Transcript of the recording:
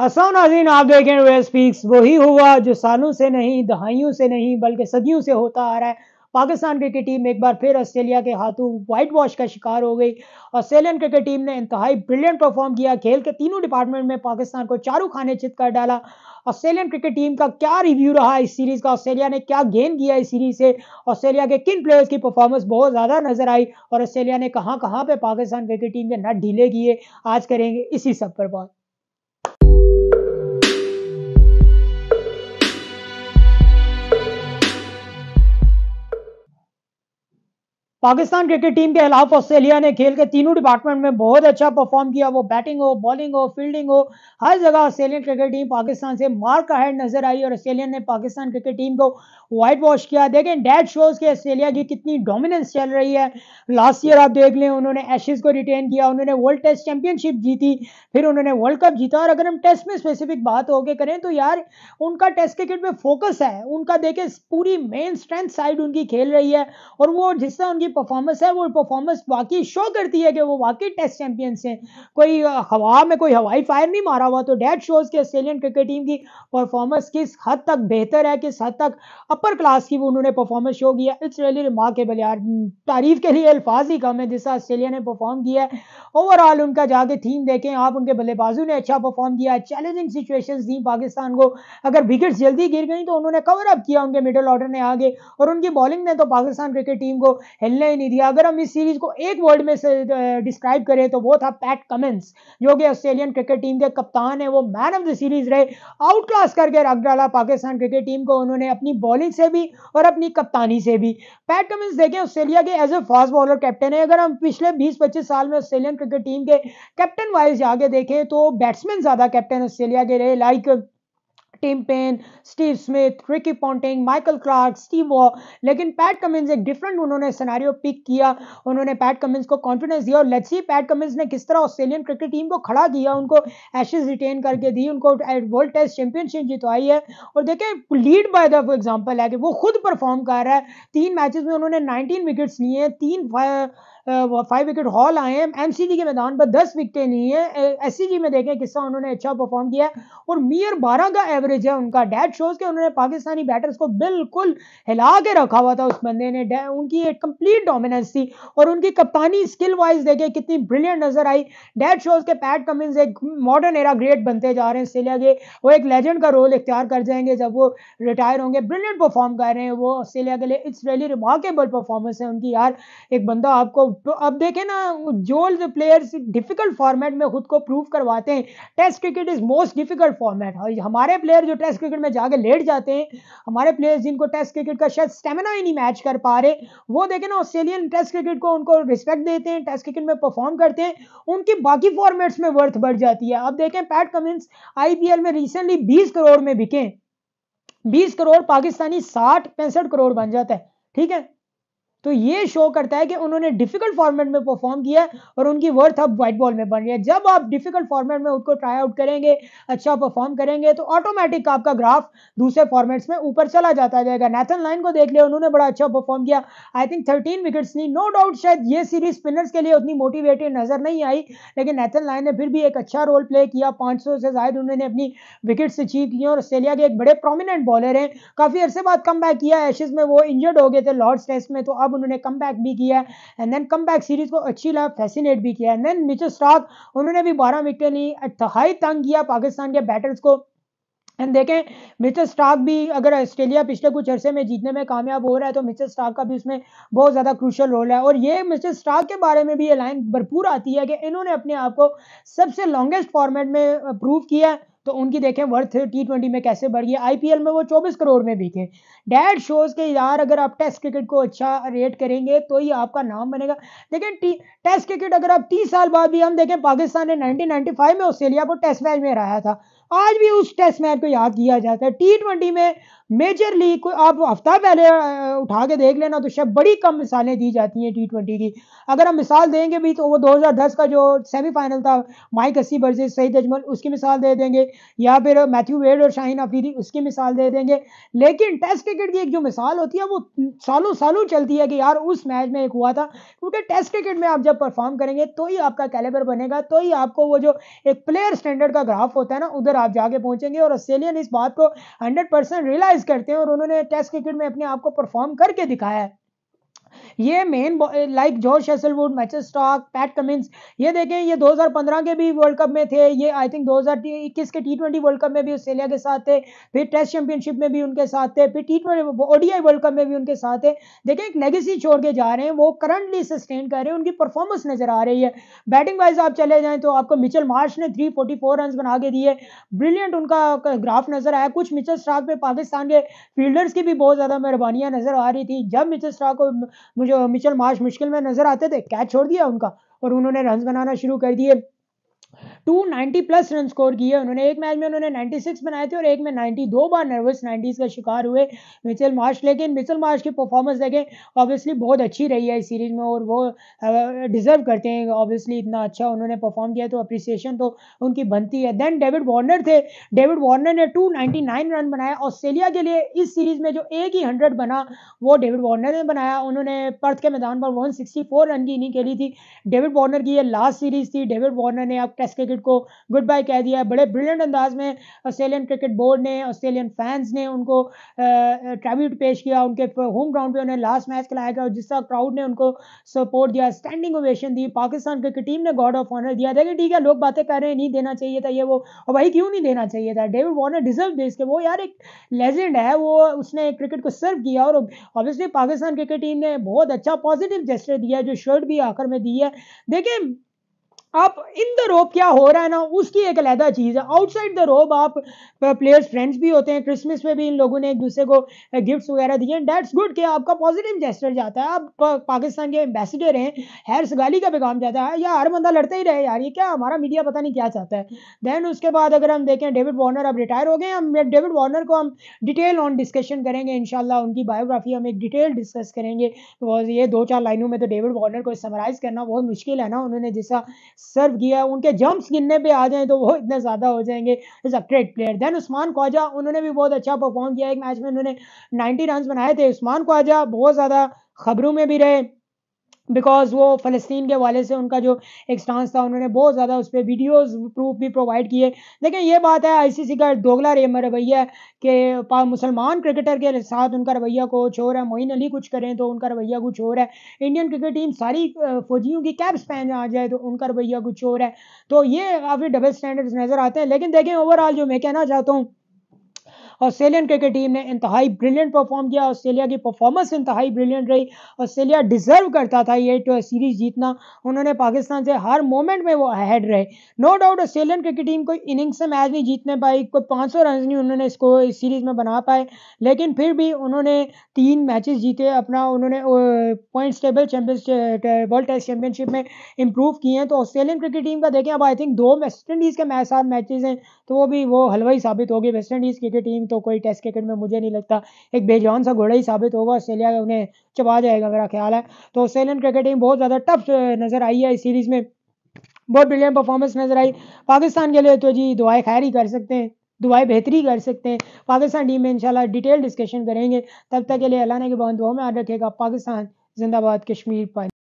हसन नाजीन आप देखें वे स्पीक्स वही हुआ जो सालों से नहीं दहाइयों से नहीं बल्कि सदियों से होता आ रहा है पाकिस्तान क्रिकेट टीम एक बार फिर ऑस्ट्रेलिया के हाथों वाइट वॉश का शिकार हो गई ऑस्ट्रेलियन क्रिकेट टीम ने इंतहाई ब्रिलियंट परफॉर्म किया खेल के तीनों डिपार्टमेंट में पाकिस्तान को चारों खाने चित कर डाला ऑस्ट्रेलियन क्रिकेट टीम का क्या रिव्यू रहा इस सीरीज़ का ऑस्ट्रेलिया ने क्या गेन किया इस सीरीज़ से ऑस्ट्रेलिया के किन प्लेयर्स की परफॉर्मेंस बहुत ज़्यादा नजर आई और ऑस्ट्रेलिया ने कहाँ कहाँ पर पाकिस्तान क्रिकेट टीम के नट ढीले किए आज करेंगे इसी सब पर बात पाकिस्तान क्रिकेट टीम के खिलाफ ऑस्ट्रेलिया ने खेल के तीनों डिपार्टमेंट में बहुत अच्छा परफॉर्म किया वो बैटिंग हो बॉलिंग हो फील्डिंग हो हर जगह ऑस्ट्रेलियन क्रिकेट टीम पाकिस्तान से मार का हेड नजर आई और ऑस्ट्रेलियन ने पाकिस्तान क्रिकेट टीम को व्हाइट वॉश किया देखें डेड शोज के ऑस्ट्रेलिया की कितनी डोमिनेंस चल रही है लास्ट ईयर आप देख लें उन्होंने एशेज को रिटेन किया उन्होंने वर्ल्ड टेस्ट चैंपियनशिप जीती फिर उन्होंने वर्ल्ड कप जीता और अगर हम टेस्ट में स्पेसिफिक बात होके करें तो यार उनका टेस्ट क्रिकेट में फोकस है उनका देखें पूरी मेन स्ट्रेंथ साइड उनकी खेल रही है और वो जिस तरह उनकी उनकी परफॉर्मेंस है वो परफॉर्मेंस वाकई शो करती है कि वो वाकई टेस्ट चैंपियंस हैं कोई हवा में कोई हवाई फायर नहीं मारा हुआ तो डेट शोज़ के ऑस्ट्रेलियन क्रिकेट टीम की परफॉर्मेंस किस हद तक बेहतर है किस हद तक अपर क्लास की वो उन्होंने परफॉर्मेंस शो किया इट्स रियली रिमार्केबल यार तारीफ के लिए अल्फाज ही कम है जिससे ऑस्ट्रेलिया ने परफॉर्म किया है ओवरऑल उनका जाके थीम देखें आप उनके बल्लेबाजों ने अच्छा परफॉर्म किया है चैलेंजिंग सिचुएशन दी पाकिस्तान को अगर विकेट जल्दी गिर गई तो उन्होंने कवर अप किया उनके मिडल ऑर्डर ने आगे और उनकी बॉलिंग ने तो पाकिस्तान क्रिकेट टीम को हिलने मिलने ही नहीं दिया अगर हम इस सीरीज को एक वर्ड में से डिस्क्राइब करें तो वो था पैट कमेंस जो कि ऑस्ट्रेलियन क्रिकेट टीम के कप्तान है वो मैन ऑफ द सीरीज रहे आउट क्लास करके रख डाला पाकिस्तान क्रिकेट टीम को उन्होंने अपनी बॉलिंग से भी और अपनी कप्तानी से भी पैट कमेंस देखें ऑस्ट्रेलिया के as a fast bowler captain है अगर हम पिछले बीस पच्चीस साल में ऑस्ट्रेलियन क्रिकेट टीम के कैप्टन वाइज आगे देखें तो बैट्समैन ज़्यादा कैप्टन ऑस्ट्रेलिया के रहे like like, Tim Paine Steve Smith Ricky Ponting Michael Clarke Steve Waugh लेकिन पैट कमिंस एक डिफरेंट उन्होंने सिनारियो पिक किया उन्होंने पैट कमिंस को कॉन्फिडेंस दिया और लेट्स सी पैट कमिंस ने किस तरह ऑस्ट्रेलियन क्रिकेट टीम को खड़ा किया उनको एशेज रिटेन करके दी उनको वर्ल्ड टेस्ट चैंपियनशिप जितवाई है और देखें लीड बाय द एग्जाम्पल है कि वो खुद परफॉर्म कर रहा है तीन मैचेस में उन्होंने नाइनटीन विकेट्स लिए हैं तीन फाइव विकेट हॉल आए हैं एमसीजी के मैदान पर दस विकेटें नहीं है एस में देखें किस्सा उन्होंने अच्छा परफॉर्म किया और मियर बारह का एवरेज है उनका डैट शोज के उन्होंने पाकिस्तानी बैटर्स को बिल्कुल हिला के रखा हुआ था उस बंदे ने उनकी एक कंप्लीट डोमिनेंस थी और उनकी कप्तानी स्किल वाइज देखें कितनी ब्रिलियंट नजर आई डैट शोज के पैट कमिंस एक मॉडर्न एरा ग्रेट बनते जा रहे हैं ऑस्ट्रेलिया के वो एक लेजेंड का रोल इख्तियार कर जाएंगे जब वो रिटायर होंगे ब्रिलियंट परफॉर्म कर रहे हैं वो ऑस्ट्रेलिया के लिए इट्स रियली रिमार्केबल परफॉर्मेंस है उनकी यार एक बंदा आपको तो अब देखें ना जो प्लेयर्स डिफिकल्ट फॉर्मेट में खुद को प्रूव करवाते हैं test cricket is most difficult format हमारे प्लेयर जो टेस्ट क्रिकेट में जाके लेट जाते हैं हमारे प्लेयर्स जिनको टेस्ट क्रिकेट का शायद स्टेमिना ही नहीं मैच कर पा रहे वो देखें ना ऑस्ट्रेलियन टेस्ट क्रिकेट को उनको रिस्पेक्ट देते हैं टेस्ट क्रिकेट में परफॉर्म करते हैं उनकी बाकी फॉर्मेट्स में वर्थ बढ़ जाती है अब देखें पैट कमिंस आईपीएल में रिसेंटली बीस करोड़ में बिके बीस करोड़ पाकिस्तानी साठ पैंसठ करोड़ बन जाता है ठीक है तो ये शो करता है कि उन्होंने डिफिकल्ट फॉर्मेट में परफॉर्म किया है और उनकी वर्थ अब व्हाइट बॉल में बन रही है जब आप डिफिकल्ट फॉर्मेट में उसको ट्राई आउट करेंगे अच्छा परफॉर्म करेंगे तो ऑटोमेटिक आपका ग्राफ दूसरे फॉर्मेट्स में ऊपर चला जाता जाएगा नेथन लाइन को देख लिया उन्होंने बड़ा अच्छा परफॉर्म किया आई थिंक थर्टीन विकेट्स ली नो डाउट शायद ये सीरीज स्पिनर्स के लिए उतनी मोटिवेटेड नजर नहीं आई लेकिन नेथन लाइन ने फिर भी एक अच्छा रोल प्ले किया 500 से जायद उन्होंने अपनी विकेट्स अचीव किए और ऑस्ट्रेलिया के एक बड़े प्रोमिनेंट बॉलर हैं काफी अरसे बाद कम किया एशेज में वो इंजर्ड हो गए थे लॉर्ड्स टेस्ट में तो अब उन्होंने कम भी किया एंड देन कम सीरीज को अच्छी लगा फैसिनेट भी किया एंड देन मिचेल स्टॉक उन्होंने भी बारह विकेट ली अतहाई तंग किया पाकिस्तान के बैटर्स को एंड देखें मिस्टर स्टॉक भी अगर ऑस्ट्रेलिया पिछले कुछ अरसे में जीतने में कामयाब हो रहा है तो मिस्टर स्टॉक का भी उसमें बहुत ज़्यादा क्रूशल रोल है और ये मिस्टर स्टॉक के बारे में भी ये लाइन भरपूर आती है कि इन्होंने अपने आप को सबसे लॉन्गेस्ट फॉर्मेट में प्रूव किया है तो उनकी देखें वर्थ टी ट्वेंटी में कैसे बढ़ गई आईपीएल में वो चौबीस करोड़ में बिके डेड डैट शोज के यार अगर आप टेस्ट क्रिकेट को अच्छा रेट करेंगे तो ही आपका नाम बनेगा देखें टेस्ट क्रिकेट अगर आप तीस साल बाद भी हम देखें पाकिस्तान ने नाइनटीन में ऑस्ट्रेलिया को टेस्ट मैच में हराया था आज भी उस टेस्ट मैच को याद किया जाता है टी ट्वेंटी में मेजरली कोई आप हफ्ता पहले उठा के देख लेना तो शायद बड़ी कम मिसालें दी जाती हैं टी ट्वेंटी की अगर हम मिसाल देंगे भी तो वो 2010 का जो सेमीफाइनल था माइक अस्सी बर्जे सईद अजमल उसकी मिसाल दे देंगे या फिर मैथ्यू वेड और शाहीन अफरीदी उसकी मिसाल दे देंगे लेकिन टेस्ट क्रिकेट की एक जो मिसाल होती है वो सालों सालों चलती है कि यार उस मैच में एक हुआ था क्योंकि टेस्ट क्रिकेट में आप जब परफॉर्म करेंगे तो ही आपका कैलेबर बनेगा तो ही आपको वो जो एक प्लेयर स्टैंडर्ड का ग्राफ होता है ना उधर आप जाके पहुंचेंगे और ऑस्ट्रेलियन इस बात को हंड्रेड परसेंट रियलाइज टेस्ट करते हैं और उन्होंने टेस्ट क्रिकेट में अपने आप को परफॉर्म करके दिखाया है ये men like George Hazlewood Mitchell Starc Pat Cummins ये देखें ये 2015 के भी वर्ल्ड कप में थे ये आई थिंक 2021 के टी वर्ल्ड कप में भी ऑस्ट्रेलिया के साथ थे फिर टेस्ट चैंपियनशिप में भी उनके साथ थे फिर T twenty ODI World Cup में भी उनके साथ थे देखें एक लेगेसी छोड़ के जा रहे हैं वो करंटली सस्टेन कर रहे हैं उनकी परफॉर्मेंस नजर आ रही है बैटिंग वाइज आप चले जाएँ तो आपको मिचल मार्च ने थ्री रन बना के दिए ब्रिलियंट उनका ग्राफ नजर आया कुछ मिचल स्टॉक पे पाकिस्तान के फील्डर्स की भी बहुत ज़्यादा मेहरबानियाँ नजर आ रही थी जब मिचल स्टॉक को मुझे मिचल मार्श मुश्किल में नजर आते थे कैच छोड़ दिया उनका और उन्होंने रन बनाना शुरू कर दिए two ninety plus run score किए उन्होंने एक मैच में उन्होंने 96 बनाए थे और एक में 90 दो बार नर्वस 90s का शिकार हुए मिचल मार्श लेकिन मिचल मार्श की परफॉर्मेंस देखें ऑब्वियसली बहुत अच्छी रही है इस सीरीज में और वो डिज़र्व करते हैं ऑब्वियसली इतना अच्छा उन्होंने परफॉर्म किया तो अप्रिसिएशन तो उनकी बनती है देन डेविड वार्नर थे डेविड वार्नर ने टू रन बनाया ऑस्ट्रेलिया के लिए इस सीरीज में जो एक ही हंड्रेड बना वो डेविड वार्नर ने बनाया उन्होंने पर्थ के मैदान पर वन रन की इनिंग खेली थी डेविड वार्नर की ये लास्ट सीरीज थी डेविड वार्नर ने अब टेस्ट क्रिकेट क्रिकेट को गुड बाय कह दिया है बड़े ब्रिलियंट अंदाज में ऑस्ट्रेलियन क्रिकेट बोर्ड ने ऑस्ट्रेलियन फैंस ने उनको ट्रिब्यूट पेश किया उनके होम ग्राउंड पे उन्हें लास्ट मैच खिलाया गया और जिस क्राउड ने उनको सपोर्ट दिया स्टैंडिंग ओवेशन दी पाकिस्तान क्रिकेट टीम ने गॉड ऑफ ऑनर दिया देखिए ठीक है लोग बातें कर रहे हैं नहीं देना चाहिए था ये वो और भाई क्यों नहीं देना चाहिए था डेविड वॉर्नर डिजर्व दिस के वो यार एक लेजेंड है वो उसने क्रिकेट को सर्व किया और ऑब्वियसली पाकिस्तान क्रिकेट टीम ने बहुत अच्छा पॉजिटिव जेस्टर दिया जो शर्ट भी आखिर में दी है देखिए आप इन द रोप क्या हो रहा है ना उसकी एक अलहदा चीज़ है आउटसाइड द रोप आप प्लेयर्स uh, फ्रेंड्स भी होते हैं क्रिसमस में भी इन लोगों ने एक दूसरे को गिफ्ट्स uh, वगैरह दिए हैं डेट्स गुड कि आपका पॉजिटिव जेस्टर जाता है आप पाकिस्तान के एम्बेसडर हैं हैर सगाली का पैगाम जाता है या हर बंदा लड़ता ही रहे यार ये क्या हमारा मीडिया पता नहीं क्या चाहता है देन उसके बाद अगर हम देखें डेविड वार्नर अब रिटायर हो गए हम डेविड वार्नर को हम डिटेल ऑन डिस्कशन करेंगे इन उनकी बायोग्राफी हम एक डिटेल डिस्कस करेंगे बिकॉज ये दो चार लाइनों में तो डेविड वार्नर को समराइज़ करना बहुत मुश्किल है ना उन्होंने जैसा सर्व किया उनके जंप्स गिनने पे आ जाए तो वो इतने ज़्यादा हो जाएंगे is a great player then Usman Khawaja उन्होंने भी बहुत अच्छा परफॉर्म किया एक मैच में उन्होंने नाइन्टी रन बनाए थे उस्मान ख्वाजा बहुत ज़्यादा खबरों में भी रहे बिकॉज वो फ़लस्तीन के हवाले से उनका जो एक स्टांस था उन्होंने बहुत ज़्यादा उस पर वीडियोज़ प्रूफ भी प्रोवाइड किए लेकिन ये बात है आईसीसी का दोगला रवैया पा मुसलमान क्रिकेटर के साथ उनका रवैया कुछ और है मोइन अली कुछ करें तो उनका रवैया कुछ और है इंडियन क्रिकेट टीम सारी फौजियों की कैप्स पहन आ जाए तो उनका रवैया कुछ और है तो ये काफ़ी डबल स्टैंडर्ड्स नज़र आते हैं लेकिन देखें ओवरऑल जो मैं कहना चाहता हूँ ऑस्ट्रेलियन क्रिकेट टीम ने इंतहाई ब्रिलियंट परफॉर्म किया ऑस्ट्रेलिया की परफॉर्मेंस इंतहाई ब्रिलियंट रही ऑस्ट्रेलिया डिजर्व करता था ये तो सीरीज जीतना उन्होंने पाकिस्तान से हर मोमेंट में वो अहेड रहे no doubt Australian cricket team कोई इनिंग्स से मैच नहीं जीतने पाई कोई पाँच सौ रन नहीं उन्होंने इसको इस सीरीज़ में बना पाए लेकिन फिर भी उन्होंने तीन मैचेस जीते अपना उन्होंने points table champions World Test Championship में इंप्रूव किए हैं तो ऑस्ट्रेलियन क्रिकेट टीम का देखें अब आई थिंक दो वेस्ट इंडीज़ के मैच सात मैचेस हैं तो वो भी वो हलवाई साबित होगी वेस्ट इंडीज़ क्रिकेट टीम तो कोई टेस्ट क्रिकेट में मुझे नहीं लगता एक बेजान सा घोड़ा ही साबित होगा ऑस्ट्रेलिया उन्हें चबा जाएगा मेरा ख्याल है तो ऑस्ट्रेलियन क्रिकेट टीम बहुत ज़्यादा टफ नज़र आई है इस सीरीज़ में बहुत ब्रिलियंट परफॉर्मेंस नज़र आई पाकिस्तान के लिए तो जी दुआएं खैर ही कर सकते हैं दुआएं बेहतरी कर सकते हैं पाकिस्तान टीम में इंशाल्लाह डिटेल डिस्कशन करेंगे तब तक के लिए अल्लाह ने के बहुत दुआ में याद रखेगा पाकिस्तान जिंदाबाद कश्मीर पर